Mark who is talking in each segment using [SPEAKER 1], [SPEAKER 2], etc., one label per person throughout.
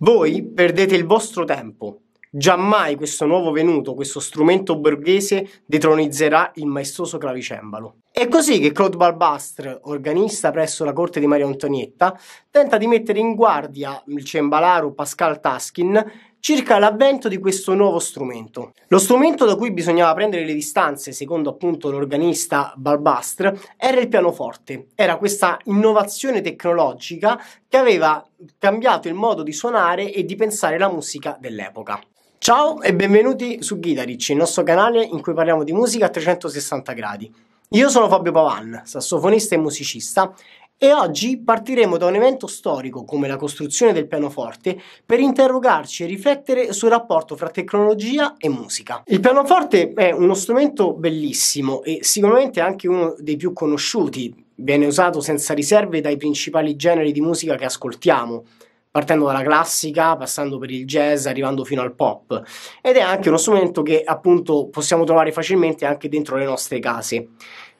[SPEAKER 1] Voi perdete il vostro tempo. Giammai questo nuovo venuto, questo strumento borghese, detronizzerà il maestoso clavicembalo. È così che Claude Balbastre, organista presso la corte di Maria Antonietta, tenta di mettere in guardia il cembalaro Pascal Taskin circa l'avvento di questo nuovo strumento. Lo strumento da cui bisognava prendere le distanze, secondo appunto l'organista Balbastre, era il pianoforte. Era questa innovazione tecnologica che aveva cambiato il modo di suonare e di pensare la musica dell'epoca. Ciao e benvenuti su Guitaric, il nostro canale in cui parliamo di musica a 360 gradi. Io sono Fabio Pavan, sassofonista e musicista, e oggi partiremo da un evento storico come la costruzione del pianoforte per interrogarci e riflettere sul rapporto fra tecnologia e musica. Il pianoforte è uno strumento bellissimo e sicuramente anche uno dei più conosciuti, viene usato senza riserve dai principali generi di musica che ascoltiamo, partendo dalla classica, passando per il jazz, arrivando fino al pop. Ed è anche uno strumento che appunto possiamo trovare facilmente anche dentro le nostre case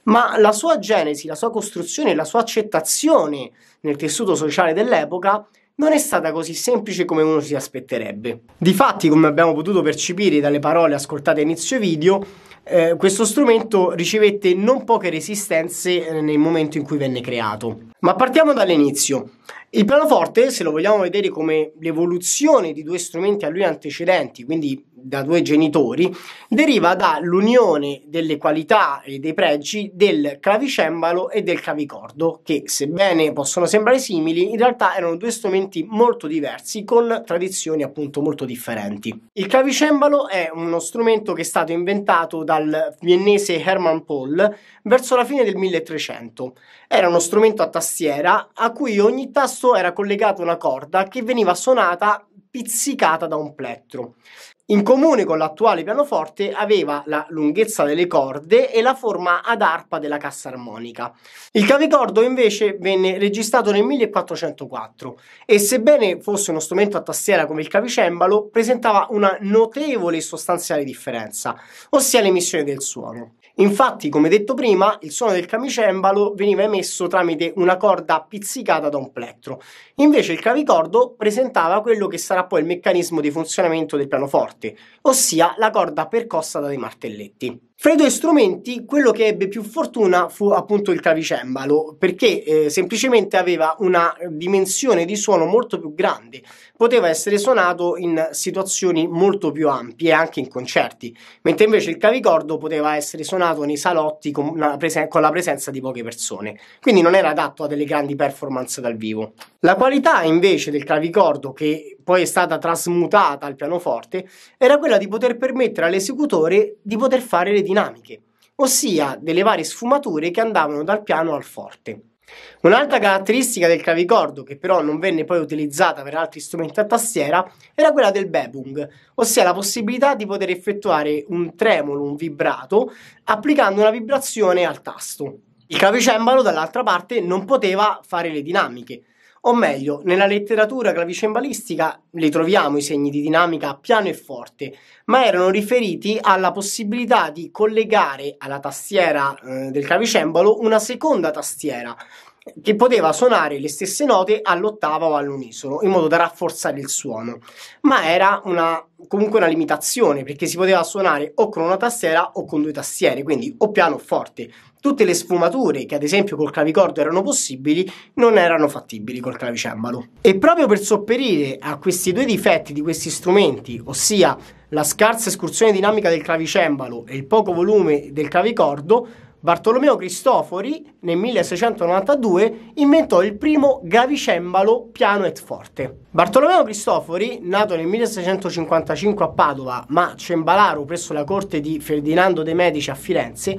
[SPEAKER 1] ma la sua genesi, la sua costruzione, la sua accettazione nel tessuto sociale dell'epoca non è stata così semplice come uno si aspetterebbe. Difatti, come abbiamo potuto percepire dalle parole ascoltate a inizio video, eh, questo strumento ricevette non poche resistenze eh, nel momento in cui venne creato. Ma partiamo dall'inizio. Il pianoforte, se lo vogliamo vedere come l'evoluzione di due strumenti a lui antecedenti, quindi da due genitori deriva dall'unione delle qualità e dei pregi del clavicembalo e del clavicordo, che sebbene possono sembrare simili, in realtà erano due strumenti molto diversi con tradizioni appunto molto differenti. Il clavicembalo è uno strumento che è stato inventato dal viennese Hermann Pohl verso la fine del 1300. Era uno strumento a tastiera a cui ogni tasto era collegato una corda che veniva suonata pizzicata da un plettro. In comune con l'attuale pianoforte aveva la lunghezza delle corde e la forma ad arpa della cassa armonica. Il cavicordo invece venne registrato nel 1404 e sebbene fosse uno strumento a tastiera come il cavicembalo presentava una notevole e sostanziale differenza, ossia l'emissione del suono. Infatti, come detto prima, il suono del camicembalo veniva emesso tramite una corda pizzicata da un plettro, invece il cavicordo presentava quello che sarà poi il meccanismo di funzionamento del pianoforte forte, ossia la corda percossa dai martelletti. Fra i due strumenti, quello che ebbe più fortuna fu appunto il clavicembalo, perché eh, semplicemente aveva una dimensione di suono molto più grande, poteva essere suonato in situazioni molto più ampie, anche in concerti, mentre invece il clavicordo poteva essere suonato nei salotti con, presen- con la presenza di poche persone, quindi non era adatto a delle grandi performance dal vivo. La qualità invece del clavicordo, che poi è stata trasmutata al pianoforte, era quella di poter permettere all'esecutore di poter fare le dinamiche, ossia delle varie sfumature che andavano dal piano al forte. Un'altra caratteristica del clavicordo, che però non venne poi utilizzata per altri strumenti a tastiera, era quella del bebung, ossia la possibilità di poter effettuare un tremolo, un vibrato, applicando una vibrazione al tasto. Il clavicembalo, dall'altra parte, non poteva fare le dinamiche, o meglio, nella letteratura clavicembalistica li troviamo i segni di dinamica piano e forte, ma erano riferiti alla possibilità di collegare alla tastiera eh, del clavicembalo una seconda tastiera che poteva suonare le stesse note all'ottava o all'unisono in modo da rafforzare il suono, ma era una, comunque una limitazione perché si poteva suonare o con una tastiera o con due tastiere, quindi o piano o forte. Tutte le sfumature che ad esempio col clavicordo erano possibili non erano fattibili col clavicembalo. E proprio per sopperire a questi due difetti di questi strumenti, ossia la scarsa escursione dinamica del clavicembalo e il poco volume del clavicordo, Bartolomeo Cristofori nel 1692 inventò il primo gravicembalo piano e forte. Bartolomeo Cristofori, nato nel 1655 a Padova, ma cembalaro presso la corte di Ferdinando de' Medici a Firenze,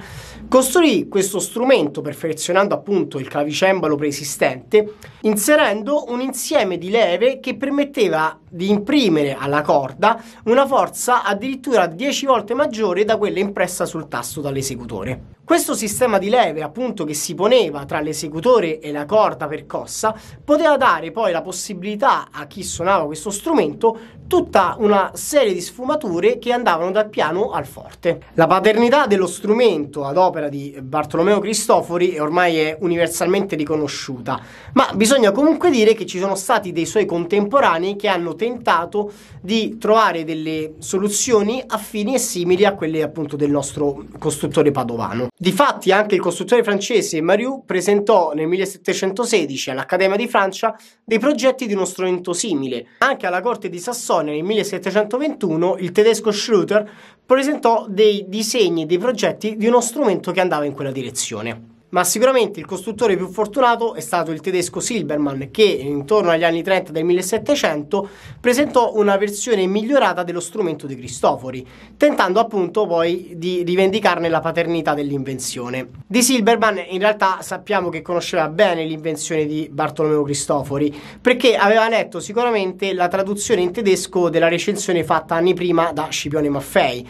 [SPEAKER 1] costruì questo strumento perfezionando appunto il clavicembalo preesistente, inserendo un insieme di leve che permetteva di imprimere alla corda una forza addirittura 10 volte maggiore da quella impressa sul tasto dall'esecutore. Questo sistema di leve, appunto, che si poneva tra l'esecutore e la corda percossa, poteva dare poi la possibilità a chi suonava questo strumento tutta una serie di sfumature che andavano dal piano al forte. La paternità dello strumento ad opera di Bartolomeo Cristofori ormai è universalmente riconosciuta, ma bisogna comunque dire che ci sono stati dei suoi contemporanei che hanno tentato di trovare delle soluzioni affini e simili a quelle appunto del nostro costruttore padovano. Difatti anche il costruttore francese Mariou presentò nel 1716 all'Accademia di Francia dei progetti di uno strumento simile. Anche alla corte di Sassonia nel 1721 il tedesco Schröter presentò dei disegni e dei progetti di uno strumento che andava in quella direzione ma sicuramente il costruttore più fortunato è stato il tedesco Silbermann che intorno agli anni 30 del 1700 presentò una versione migliorata dello strumento di Cristofori, tentando appunto poi di rivendicarne la paternità dell'invenzione. Di Silbermann in realtà sappiamo che conosceva bene l'invenzione di Bartolomeo Cristofori, perché aveva letto sicuramente la traduzione in tedesco della recensione fatta anni prima da Scipione Maffei.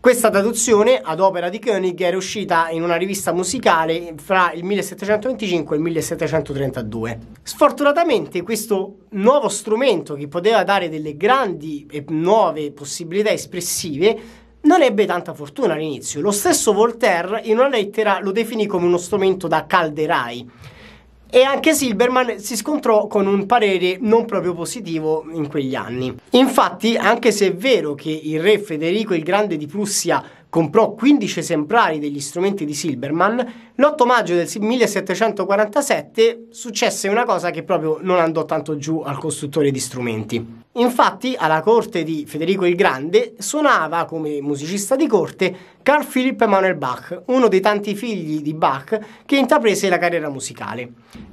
[SPEAKER 1] Questa traduzione ad opera di Koenig è uscita in una rivista musicale fra il 1725 e il 1732. Sfortunatamente questo nuovo strumento che poteva dare delle grandi e nuove possibilità espressive non ebbe tanta fortuna all'inizio. Lo stesso Voltaire in una lettera lo definì come uno strumento da calderai, e anche Silberman si scontrò con un parere non proprio positivo in quegli anni. Infatti, anche se è vero che il re Federico il Grande di Prussia comprò 15 esemplari degli strumenti di Silberman, l'8 maggio del 1747 successe una cosa che proprio non andò tanto giù al costruttore di strumenti. Infatti, alla corte di Federico il Grande suonava come musicista di corte Carl Philipp Emanuel Bach, uno dei tanti figli di Bach che intraprese la carriera musicale.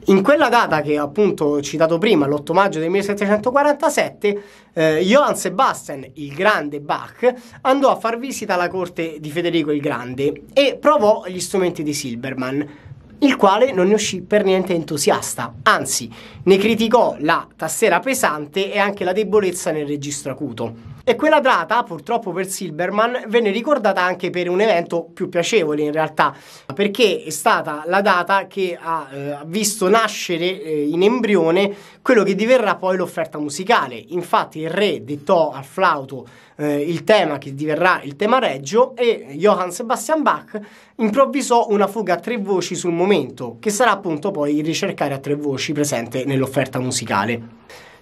[SPEAKER 1] In quella data che appunto ho citato prima, l'8 maggio del 1747, eh, Johann Sebastian il Grande Bach andò a far visita alla corte di Federico il Grande e provò gli strumenti di Silbermann il quale non ne uscì per niente entusiasta, anzi ne criticò la tastiera pesante e anche la debolezza nel registro acuto. E quella data, purtroppo per Silberman, venne ricordata anche per un evento più piacevole in realtà, perché è stata la data che ha eh, visto nascere eh, in embrione quello che diverrà poi l'offerta musicale. Infatti il re dettò al flauto eh, il tema che diverrà il tema reggio e Johann Sebastian Bach improvvisò una fuga a tre voci sul momento, che sarà appunto poi il ricercare a tre voci presente nell'offerta musicale.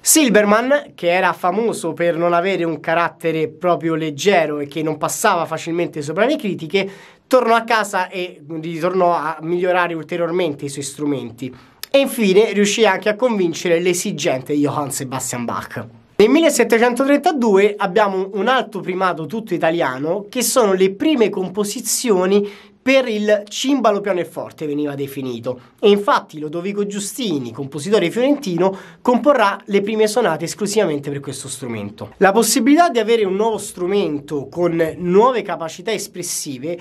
[SPEAKER 1] Silberman, che era famoso per non avere un carattere proprio leggero e che non passava facilmente sopra le critiche, tornò a casa e ritornò a migliorare ulteriormente i suoi strumenti. E infine riuscì anche a convincere l'esigente Johann Sebastian Bach. Nel 1732 abbiamo un altro primato tutto italiano che sono le prime composizioni per il cimbalo pianoforte veniva definito e infatti Lodovico Giustini, compositore fiorentino, comporrà le prime sonate esclusivamente per questo strumento. La possibilità di avere un nuovo strumento con nuove capacità espressive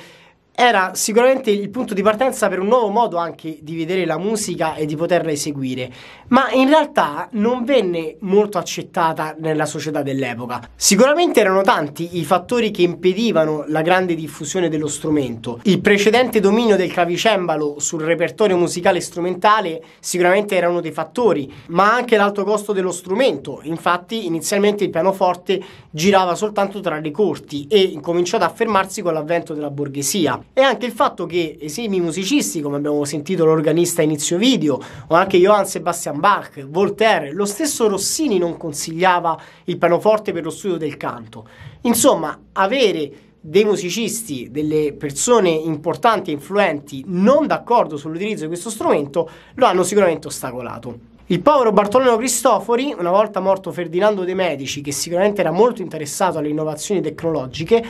[SPEAKER 1] era sicuramente il punto di partenza per un nuovo modo anche di vedere la musica e di poterla eseguire, ma in realtà non venne molto accettata nella società dell'epoca. Sicuramente erano tanti i fattori che impedivano la grande diffusione dello strumento. Il precedente dominio del clavicembalo sul repertorio musicale strumentale sicuramente era uno dei fattori, ma anche l'alto costo dello strumento. Infatti, inizialmente il pianoforte girava soltanto tra le corti e incominciò ad affermarsi con l'avvento della borghesia e anche il fatto che esimi eh, musicisti come abbiamo sentito l'organista a inizio video o anche Johann Sebastian Bach, Voltaire, lo stesso Rossini non consigliava il pianoforte per lo studio del canto. Insomma, avere dei musicisti, delle persone importanti e influenti non d'accordo sull'utilizzo di questo strumento lo hanno sicuramente ostacolato. Il povero Bartolomeo Cristofori, una volta morto Ferdinando de' Medici, che sicuramente era molto interessato alle innovazioni tecnologiche,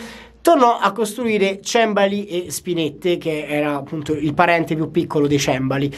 [SPEAKER 1] tornò a costruire cembali e spinette, che era appunto il parente più piccolo dei cembali.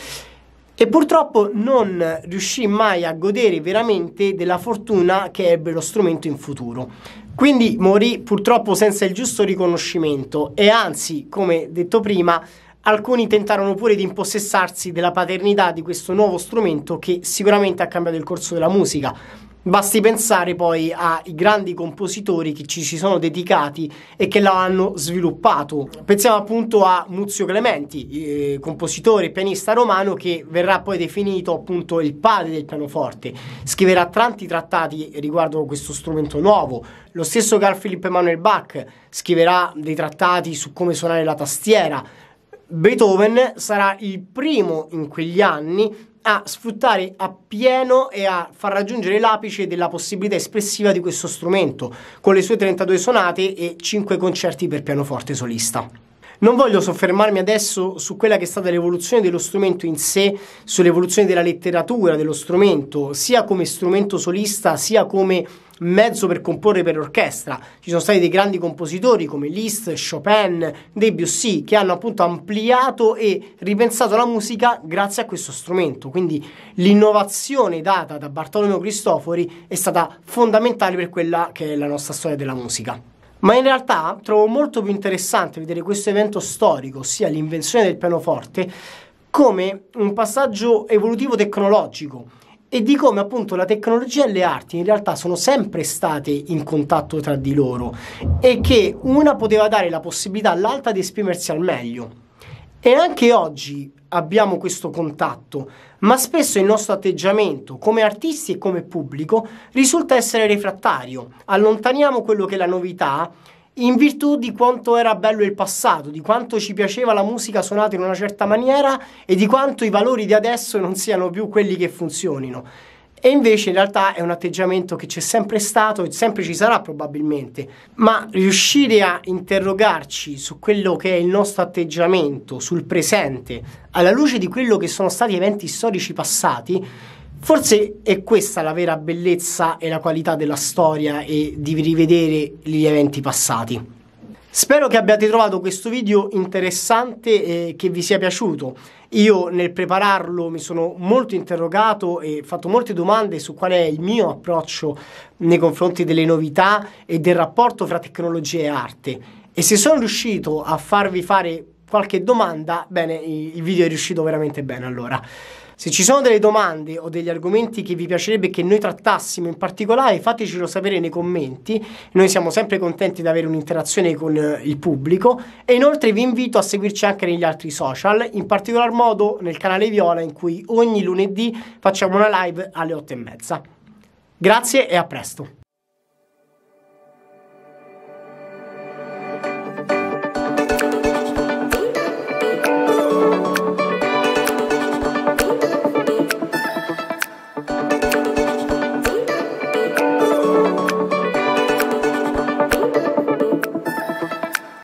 [SPEAKER 1] E purtroppo non riuscì mai a godere veramente della fortuna che ebbe lo strumento in futuro. Quindi morì purtroppo senza il giusto riconoscimento e anzi, come detto prima, Alcuni tentarono pure di impossessarsi della paternità di questo nuovo strumento che sicuramente ha cambiato il corso della musica. Basti pensare poi ai grandi compositori che ci si sono dedicati e che l'hanno sviluppato. Pensiamo appunto a Muzio Clementi, eh, compositore e pianista romano che verrà poi definito appunto il padre del pianoforte. Scriverà tanti trattati riguardo questo strumento nuovo. Lo stesso Carl Philipp Emanuel Bach scriverà dei trattati su come suonare la tastiera. Beethoven sarà il primo in quegli anni a sfruttare appieno e a far raggiungere l'apice della possibilità espressiva di questo strumento, con le sue 32 sonate e 5 concerti per pianoforte solista. Non voglio soffermarmi adesso su quella che è stata l'evoluzione dello strumento in sé, sull'evoluzione della letteratura dello strumento, sia come strumento solista, sia come mezzo per comporre per orchestra. Ci sono stati dei grandi compositori come Liszt, Chopin, Debussy che hanno appunto ampliato e ripensato la musica grazie a questo strumento. Quindi l'innovazione data da Bartolomeo Cristofori è stata fondamentale per quella che è la nostra storia della musica. Ma in realtà trovo molto più interessante vedere questo evento storico, ossia l'invenzione del pianoforte, come un passaggio evolutivo tecnologico e di come appunto la tecnologia e le arti in realtà sono sempre state in contatto tra di loro e che una poteva dare la possibilità all'altra di esprimersi al meglio. E anche oggi abbiamo questo contatto, ma spesso il nostro atteggiamento come artisti e come pubblico risulta essere refrattario. Allontaniamo quello che è la novità in virtù di quanto era bello il passato, di quanto ci piaceva la musica suonata in una certa maniera e di quanto i valori di adesso non siano più quelli che funzionino. E invece in realtà è un atteggiamento che c'è sempre stato e sempre ci sarà probabilmente, ma riuscire a interrogarci su quello che è il nostro atteggiamento, sul presente, alla luce di quello che sono stati eventi storici passati, Forse è questa la vera bellezza e la qualità della storia e di rivedere gli eventi passati. Spero che abbiate trovato questo video interessante e che vi sia piaciuto. Io nel prepararlo mi sono molto interrogato e fatto molte domande su qual è il mio approccio nei confronti delle novità e del rapporto fra tecnologia e arte. E se sono riuscito a farvi fare qualche domanda, bene, il video è riuscito veramente bene allora. Se ci sono delle domande o degli argomenti che vi piacerebbe che noi trattassimo in particolare, fatecelo sapere nei commenti. Noi siamo sempre contenti di avere un'interazione con eh, il pubblico e inoltre vi invito a seguirci anche negli altri social, in particolar modo nel canale Viola in cui ogni lunedì facciamo una live alle 8 e mezza. Grazie e a presto!